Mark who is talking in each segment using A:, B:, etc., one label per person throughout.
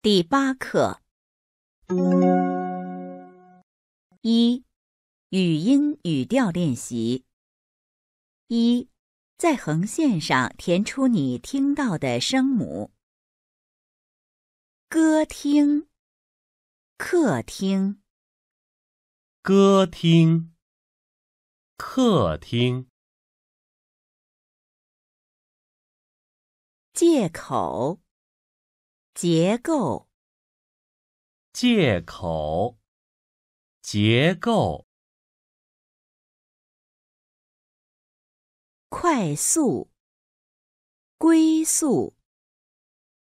A: 第八课，一语音语调练习。一在横线上填出你听到的声母。歌厅、客厅、歌厅、客厅、借口。结构，借口，结构，快速，归宿，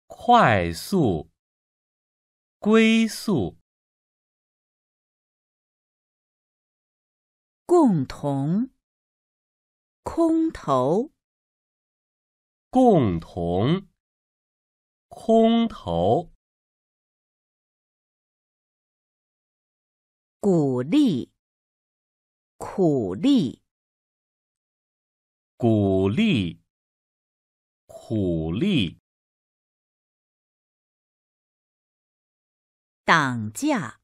A: 快速，归宿，共同，空投，共同。空投，鼓励，苦力，鼓励，苦力。挡下，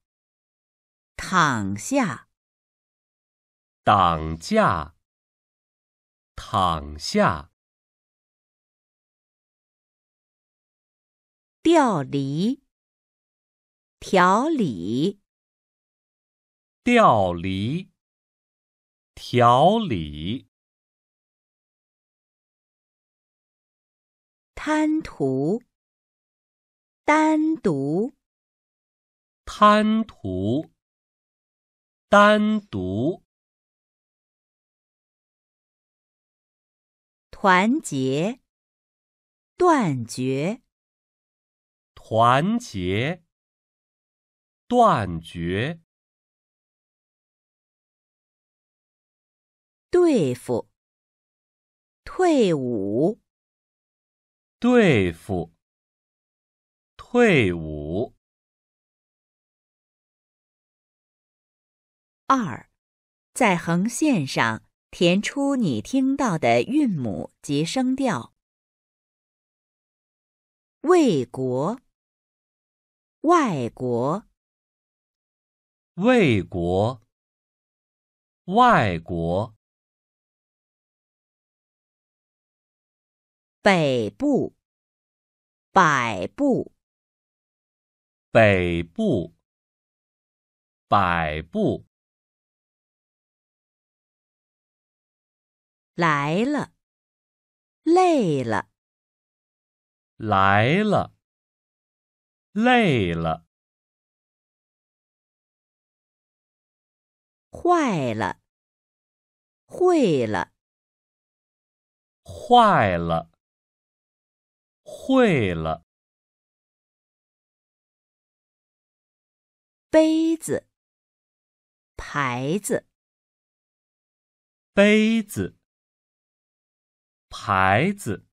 A: 躺下，挡架，躺下。调离，调离，调离，调离。贪图，单独，贪图，单独，团结，断绝。团结，断绝，对付，退伍，对付，退伍。二，在横线上填出你听到的韵母及声调。为国。外国，魏国，外国，北部，百步，北部，百步，来了，累了，来了。累了，坏了，会了，坏了，会了。杯子，牌子，杯子，牌子。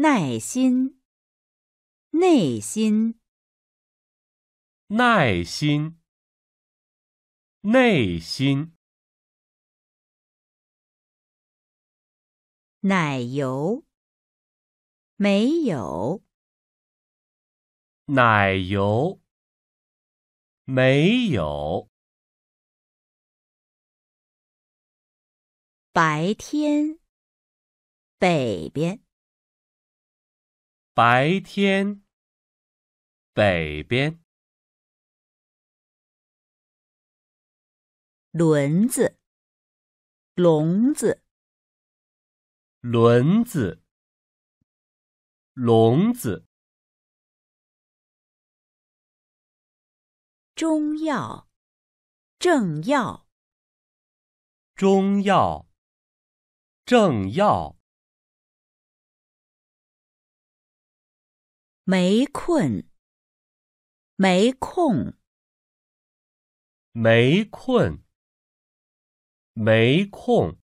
A: 耐心，内心，耐心，内心，奶油，没有，奶油，没有，白天，北边。白天，北边，轮子，笼子，轮子，笼子，中药，正药，中药，正药。没困，没空，没困，没空。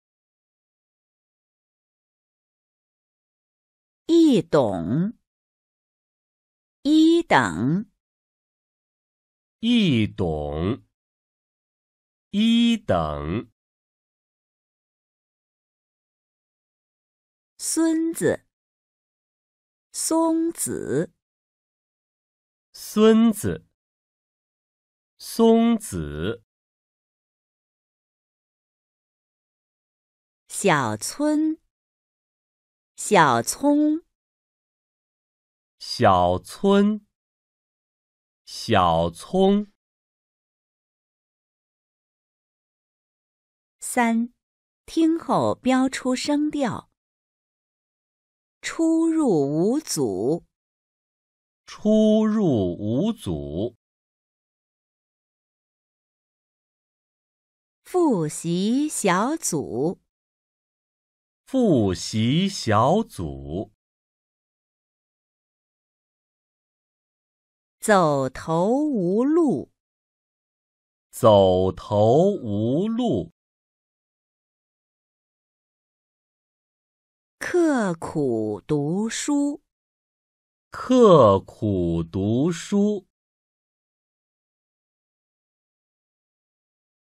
A: 易懂，一等，易懂，一等，孙子。松子，孙子，松子，小村，小葱，小村，小葱。三，听后标出声调。出入无阻，出入无阻。复习小组，复习小组。走投无路，走投无路。刻苦读书，刻苦读书。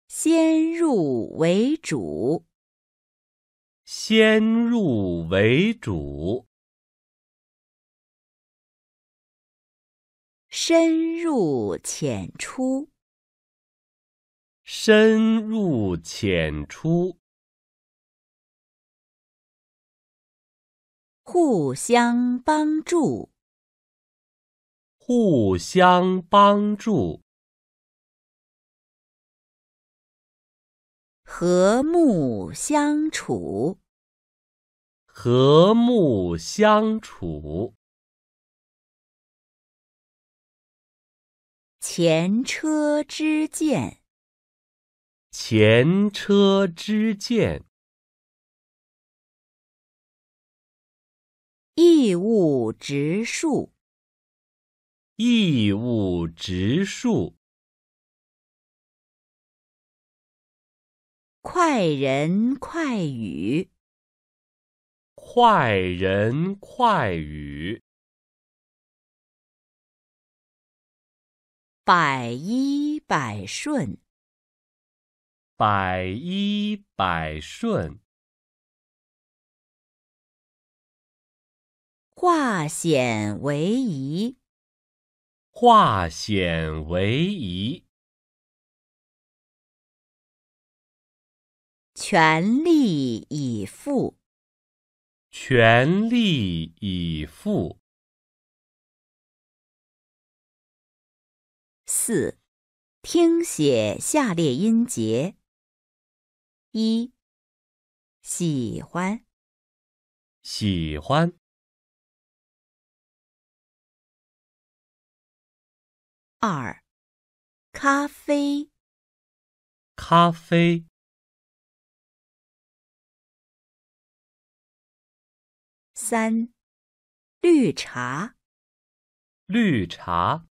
A: 先入为主，先入为主。深入浅出，深入浅出。互相帮助，互相帮助，和睦相处，和睦相处，前车之鉴，前车之鉴。义务植树，义务植树，快人快语，快人快语，百依百顺，百依百顺。化险为夷，化险为夷，全力以赴，全力以赴。四，听写下列音节。一，喜欢，喜欢。二，咖啡。咖啡。三，绿茶。绿茶。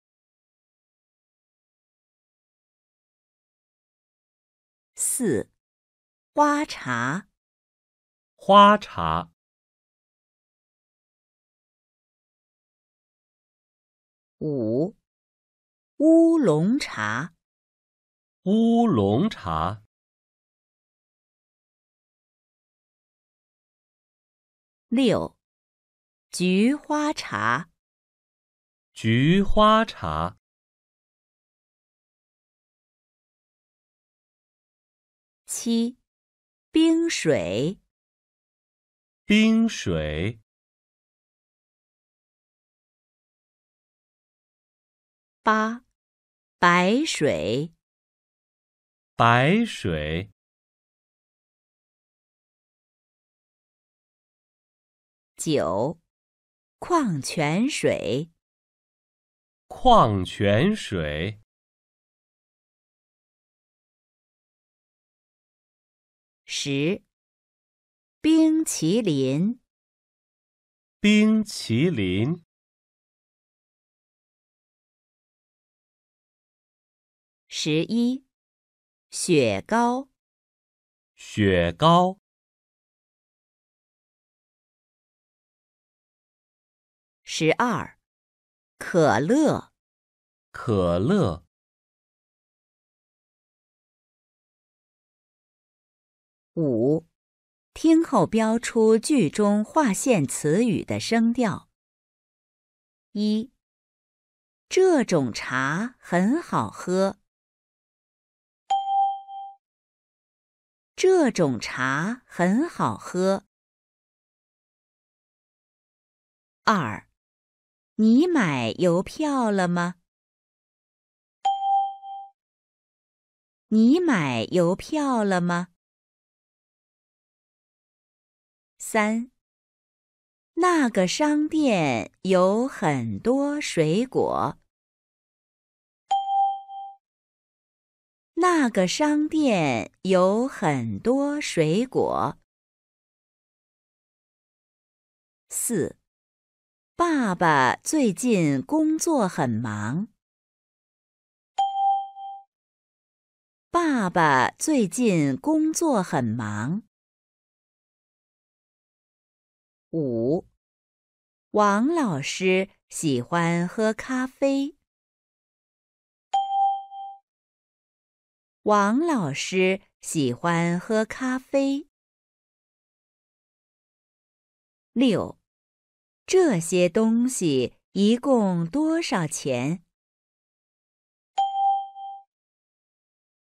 A: 四，花茶。花茶。五。乌龙茶，乌龙茶。六，菊花茶，菊花茶。七，冰水，冰水。八。白水，白水。九，矿泉水，矿泉水。十，冰淇淋，冰淇淋。十一，雪糕，雪糕。十二，可乐，可乐。五，听后标出句中划线词语的声调。一，这种茶很好喝。这种茶很好喝。二，你买邮票了吗？你买邮票了吗？三，那个商店有很多水果。那个商店有很多水果。四，爸爸最近工作很忙。爸爸最近工作很忙。五，王老师喜欢喝咖啡。王老师喜欢喝咖啡。六，这些东西一共多少钱？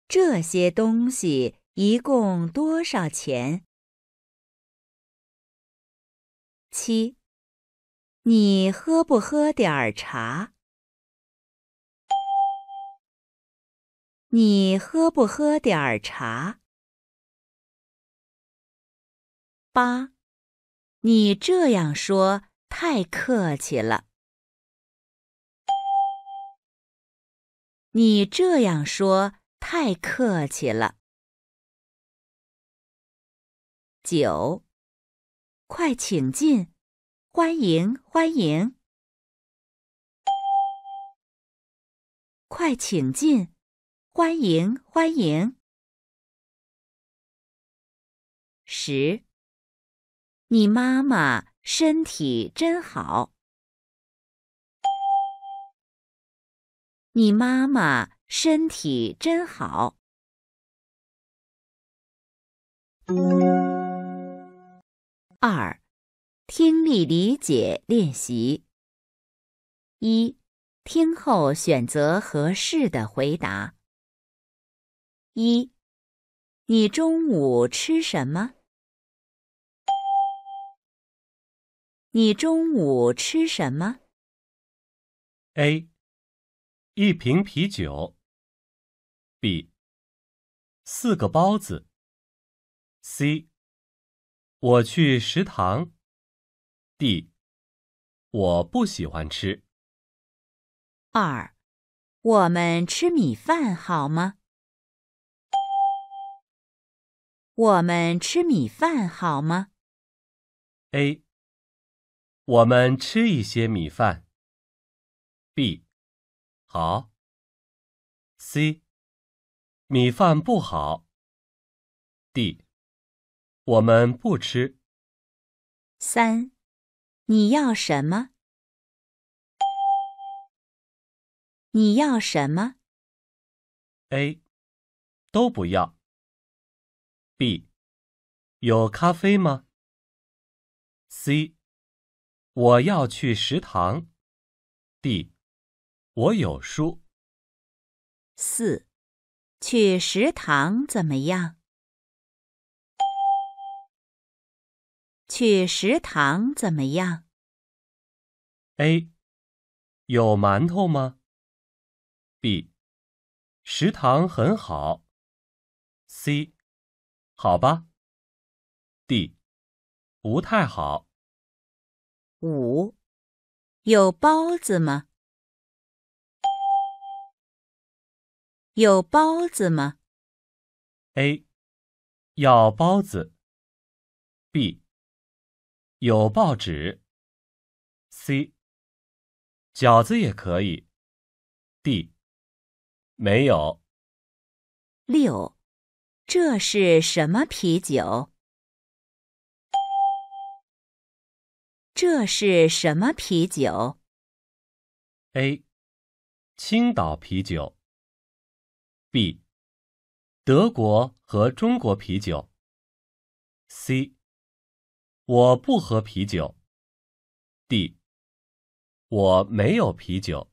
A: 这些东西一共多少钱？七，你喝不喝点儿茶？你喝不喝点儿茶？八，你这样说太客气了。你这样说太客气了。九，快请进，欢迎欢迎，快请进。欢迎欢迎。十，你妈妈身体真好。你妈妈身体真好。二，听力理解练习。一听后选择合适的回答。一，你中午吃什么？你中午吃什么
B: ？A，一瓶啤酒。B，四个包子。C，我去食堂。D，我不喜欢吃。
A: 二，我们吃米饭好吗？我们吃米饭好吗
B: ？A。我们吃一些米饭。B。好。C。米饭不好。
A: D。我们不吃。三。你要什么？你要什么？A。都不要。
B: B，有咖啡吗？C，我要去食堂。D，我有书。
A: 四，去食堂怎么样？去食堂怎么样？A，有馒头吗？B，食堂很好。C。好吧。D，不太好。五，有包子吗？有包子吗？A，要包子。B，有报纸。C，饺子也可以。D，没有。六。这是什么啤酒？这是什么啤酒？A. 青
B: 岛啤酒。B. 德国和中国啤酒。C. 我不喝啤酒。
A: D. 我没有啤酒。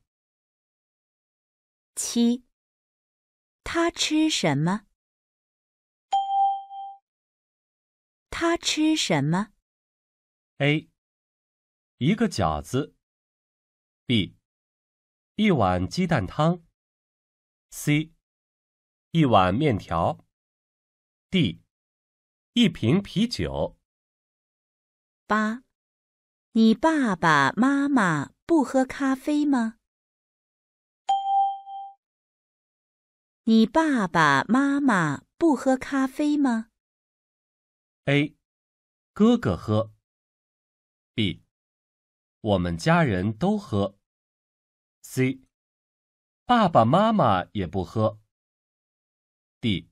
A: 七。他吃什么？他吃什么？A，
B: 一个饺子。B，一碗鸡蛋汤。C，一碗面条。
A: D，一瓶啤酒。八，你爸爸妈妈不喝咖啡吗？你爸爸妈妈不喝咖啡吗？A，哥哥喝。B，
B: 我们家人都喝。C，爸爸妈妈也不喝。D，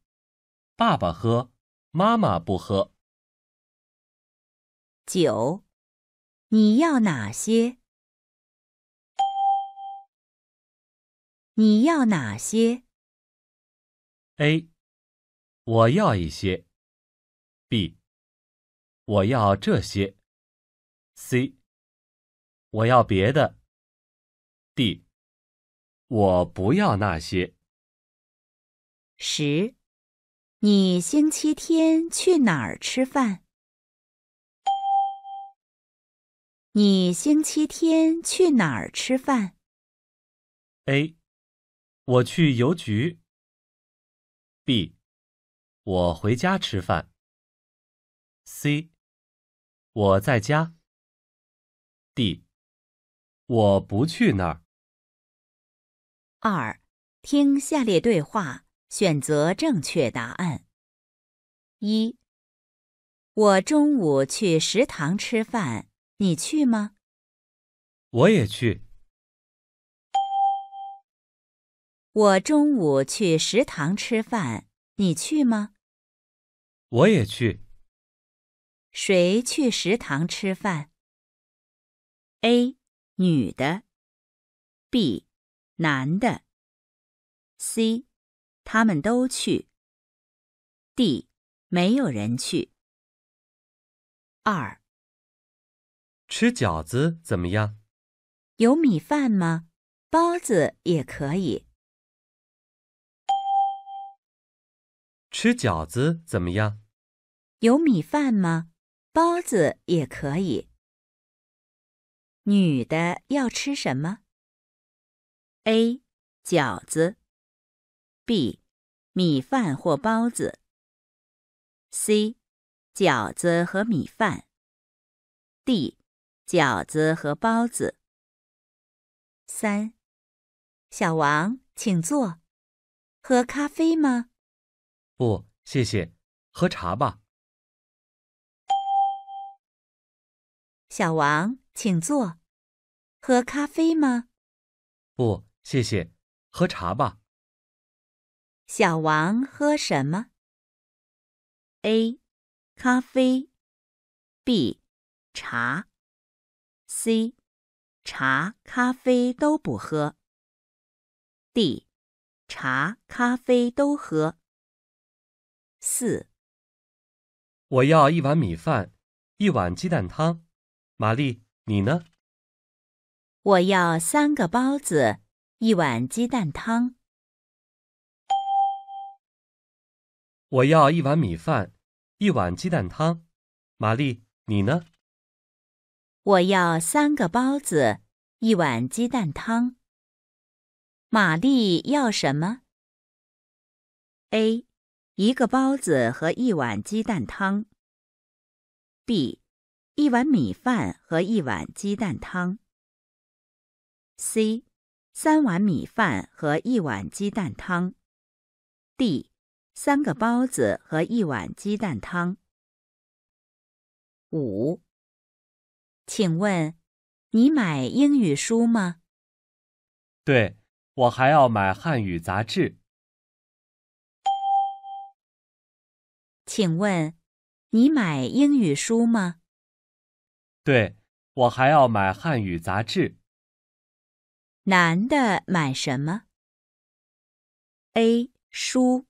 B: 爸爸喝，
A: 妈妈不喝。九，你要哪些？你要哪些
B: ？A，我要一些。B。我要这些，C。我要别的，D。我不要那些。十，
A: 你星期天去哪儿吃饭？你星期天去哪儿吃饭
B: ？A，我去邮局。B，我回家吃饭。C。我在家。D，我不去那儿。
A: 二，听下列对话，选择正确答案。一，我中午去食堂吃饭，你去吗？
B: 我也去。
A: 我中午去食堂吃饭，你去吗？
B: 我也去。
A: 谁去食堂吃饭？A. 女的。B. 男的。C. 他们都去。D. 没有人去。二。
B: 吃饺子怎么样？
A: 有米饭吗？包子也可
B: 以。吃饺子怎么样？
A: 有米饭吗？包子也可以。女的要吃什么？A. 饺子。B. 米饭或包子。C. 饺子和米饭。D. 饺子和包子。三，小王，请坐。喝咖啡吗？
B: 不，谢谢。喝茶吧。
A: 小王，请坐。喝咖啡吗？
B: 不，谢谢。喝茶吧。
A: 小王喝什么？A，咖啡。B，茶。C，茶咖啡都不喝。
B: D，茶
A: 咖啡都喝。
B: 四。我要一碗米饭，一碗鸡蛋汤。玛丽，你呢？
A: 我要三个包子，一碗鸡蛋汤。
B: 我要一碗米饭，一碗鸡蛋汤。玛丽，你呢？
A: 我要三个包子，一碗鸡蛋汤。玛丽要什么？A，一个包子和一碗鸡蛋汤。B。一碗米饭和一碗鸡蛋汤。C，三碗米饭和一碗鸡蛋汤。D，三个包子和一碗鸡蛋汤。五，请问你买英语书吗？
B: 对，我还要买汉语杂志。
A: 请问你买英语书吗？
B: 对，我还要买汉语杂志。
A: 男的买什么？A. 书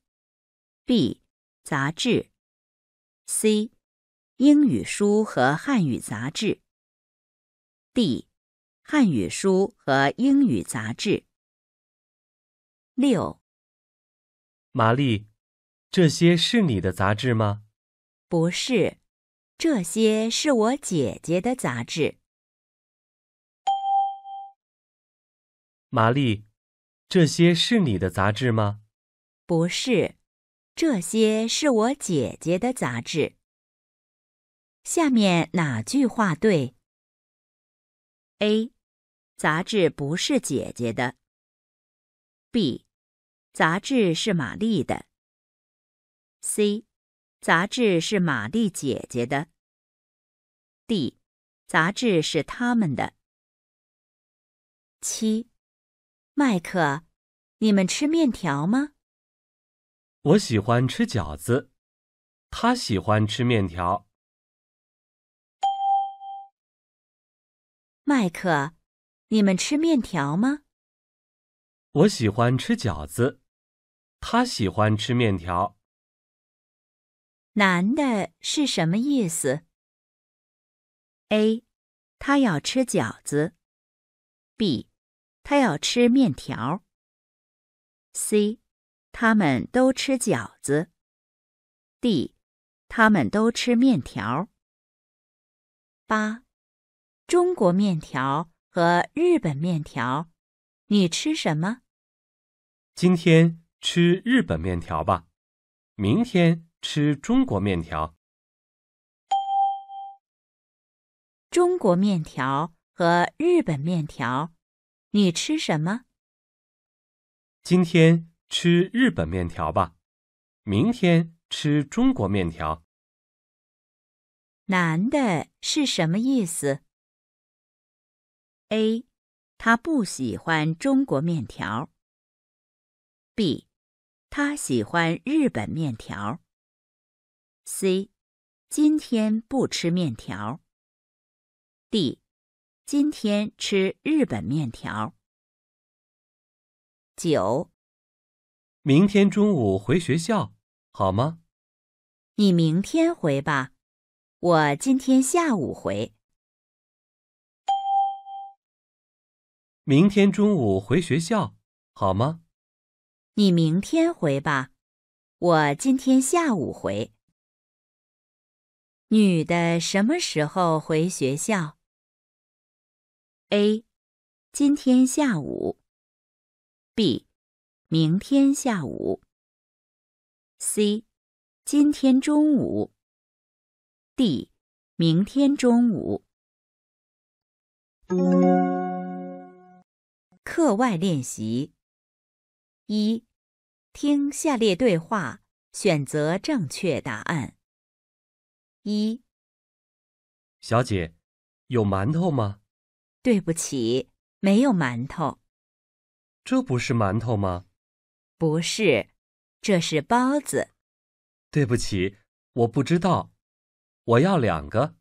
A: ，B. 杂志，C. 英语书和汉语杂志，D. 汉语书和英语杂志。
B: 六，玛丽，这些是你的杂志吗？
A: 不是。这些是我姐姐的杂志，
B: 玛丽，这些是你的杂志吗？
A: 不是，这些是我姐姐的杂志。下面哪句话对？A，杂志不是姐姐的。B，杂志是玛丽的。C。杂志是玛丽姐姐的。D，杂志是他们的。七，麦克，你们吃面条吗？
B: 我喜欢吃饺子，他喜欢吃面条。
A: 麦克，你们吃面条吗？
B: 我喜欢吃饺子，他喜欢吃面条。
A: 男的是什么意思？A，他要吃饺子。B，他要吃面条。C，他们都吃饺子。D，他们都吃面条。八，中国面条和日本面条，你吃什么？
B: 今天吃日本面条吧，明天。吃中国面条，
A: 中国面条和日本面条，你吃什么？
B: 今天吃日本面条吧，明天吃中国面条。
A: 男的是什么意思？A，他不喜欢中国面条。B，他喜欢日本面条。C，今天不吃面条。D，今天吃日本面条。
B: 九，明天中午回学校，好吗？你明
A: 天回吧，我今天下午回。
B: 明天中午回学校，好吗？
A: 你明天回吧，我今天下午回。女的什么时候回学校？A. 今天下午。B. 明天下午。C. 今天中午。D. 明天中午。课外练习一：听下列对话，选择正确答案。一，
B: 小姐，有馒头吗？对不起，没有馒头。这不是馒头吗？不是，这是包子。对不起，我不知道。我要两个。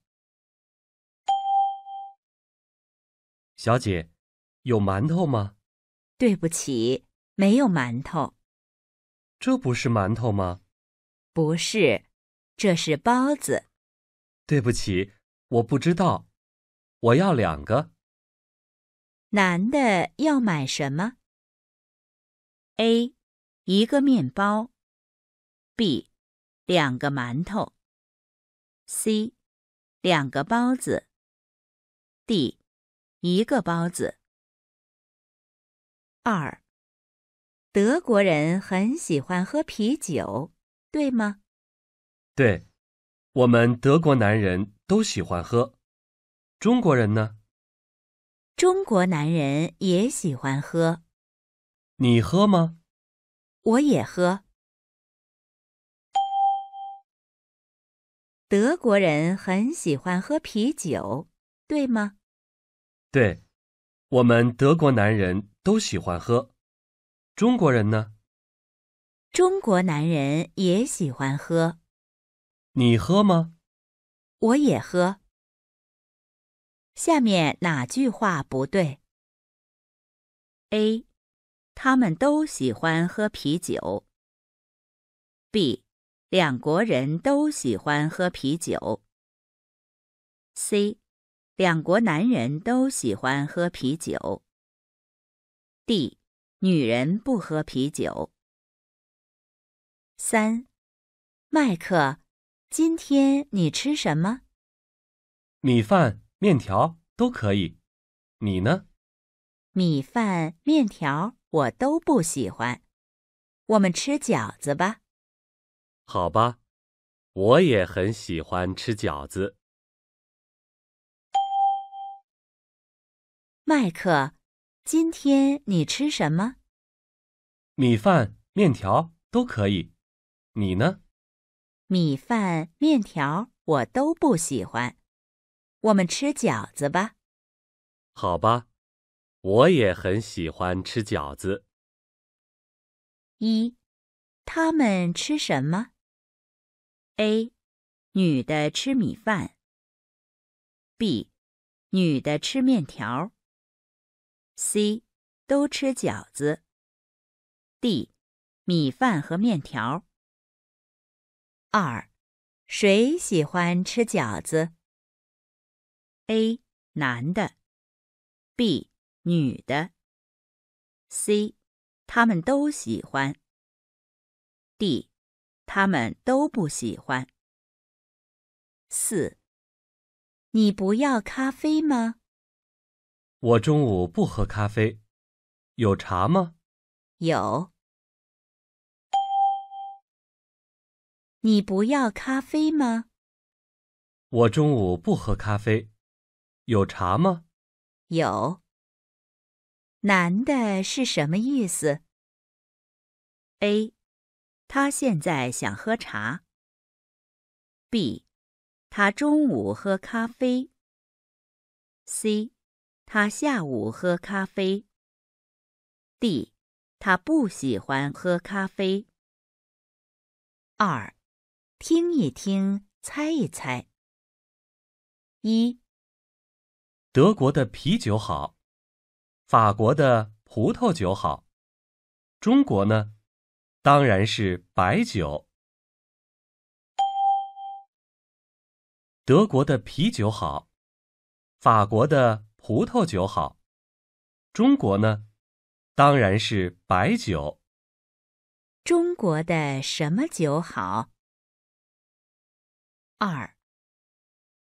B: 小姐，有馒头吗？对不起，没有馒头。这不是馒头吗？不是，这是包子。对不起，我不知道。我要两个。
A: 男的要买什么？A，一个面包。B，两个馒头。C，两个包子。D，一个包子。二，德国人很喜欢喝啤酒，对吗？
B: 对。我们德国男人都喜欢喝，中国人呢？
A: 中国男人也喜欢喝，你喝吗？我也喝。德国人很喜欢喝啤酒，对吗？
B: 对，我们德国男人都喜欢喝，中国人呢？
A: 中国男人也喜欢喝。你喝吗？我也喝。下面哪句话不对？A. 他们都喜欢喝啤酒。B. 两国人都喜欢喝啤酒。C. 两国男人都喜欢喝啤酒。D. 女人不喝啤酒。三，麦克。今天你吃什么？
B: 米饭、面条都可以。你呢？
A: 米饭、面条我都不
B: 喜欢。
A: 我们吃饺子吧。
B: 好吧，我也很喜欢吃饺子。
A: 麦克，今天你吃什么？
B: 米饭、面条都可以。你呢？
A: 米饭、面条我都不喜欢，我们吃饺子吧。
B: 好吧，我也很喜欢吃饺子。
A: 一，他们吃什么？A，女的吃米饭。B，女的吃面条。C，都吃饺子。D，米饭和面条。二，谁喜欢吃饺子？A. 男的。B. 女的。C. 他们都喜欢。D. 他们都不喜欢。四，你不要咖啡吗？
B: 我中午不喝咖啡，有茶吗？有。
A: 你不要咖啡吗？
B: 我中午不喝咖啡，有茶吗？
A: 有。难的是什么意思？A，他现在想喝茶。B，他中午喝咖啡。C，他下午喝咖啡。D，他不喜欢喝咖啡。二。听一听，猜一猜。一，
B: 德国的啤酒好，法国的葡萄酒好，中国呢，当然是白酒。德国的啤酒好，法国的葡萄酒好，中国呢，当然是白酒。
A: 中国的什么酒好？二，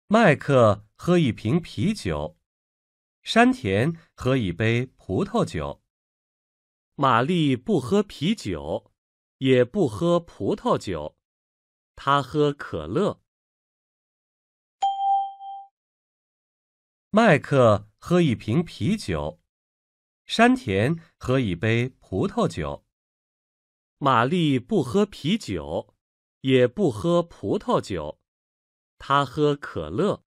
B: 麦克喝一瓶啤酒，山田喝一杯葡萄酒。玛丽不喝啤酒，也不喝葡萄酒，她喝可乐。麦克喝一瓶啤酒，山田喝一杯葡萄酒。玛丽不喝啤酒，也不喝葡萄酒。他喝可乐，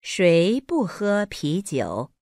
B: 谁不
A: 喝啤酒？